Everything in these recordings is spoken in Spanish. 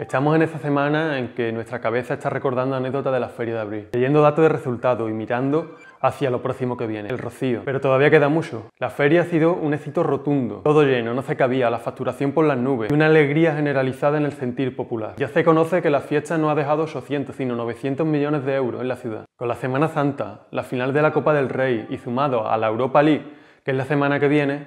Estamos en esa semana en que nuestra cabeza está recordando anécdotas de la feria de abril, leyendo datos de resultados y mirando hacia lo próximo que viene, el rocío. Pero todavía queda mucho. La feria ha sido un éxito rotundo, todo lleno, no se cabía, la facturación por las nubes una alegría generalizada en el sentir popular. Ya se conoce que la fiesta no ha dejado 800, sino 900 millones de euros en la ciudad. Con la Semana Santa, la final de la Copa del Rey y sumado a la Europa League, que es la semana que viene,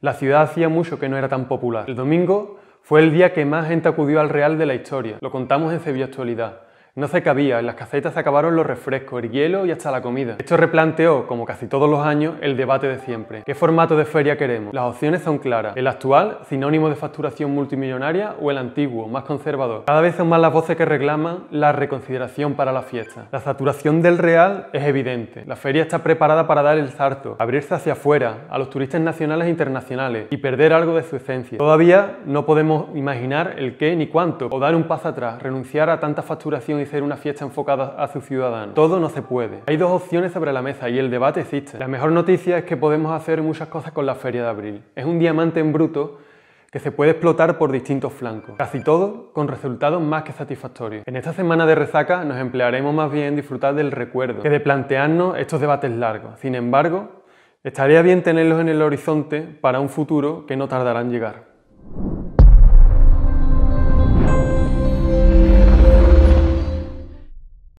la ciudad hacía mucho que no era tan popular. El domingo fue el día que más gente acudió al Real de la historia. Lo contamos en Sevilla Actualidad. No se cabía, en las casetas se acabaron los refrescos, el hielo y hasta la comida. Esto replanteó, como casi todos los años, el debate de siempre. ¿Qué formato de feria queremos? Las opciones son claras. El actual, sinónimo de facturación multimillonaria, o el antiguo, más conservador. Cada vez son más las voces que reclaman la reconsideración para la fiesta. La saturación del real es evidente. La feria está preparada para dar el salto, abrirse hacia afuera, a los turistas nacionales e internacionales, y perder algo de su esencia. Todavía no podemos imaginar el qué ni cuánto, o dar un paso atrás, renunciar a tanta facturación una fiesta enfocada a su ciudadanos. Todo no se puede. Hay dos opciones sobre la mesa y el debate existe. La mejor noticia es que podemos hacer muchas cosas con la Feria de Abril. Es un diamante en bruto que se puede explotar por distintos flancos, casi todo con resultados más que satisfactorios. En esta semana de resaca nos emplearemos más bien en disfrutar del recuerdo que de plantearnos estos debates largos. Sin embargo, estaría bien tenerlos en el horizonte para un futuro que no tardará en llegar.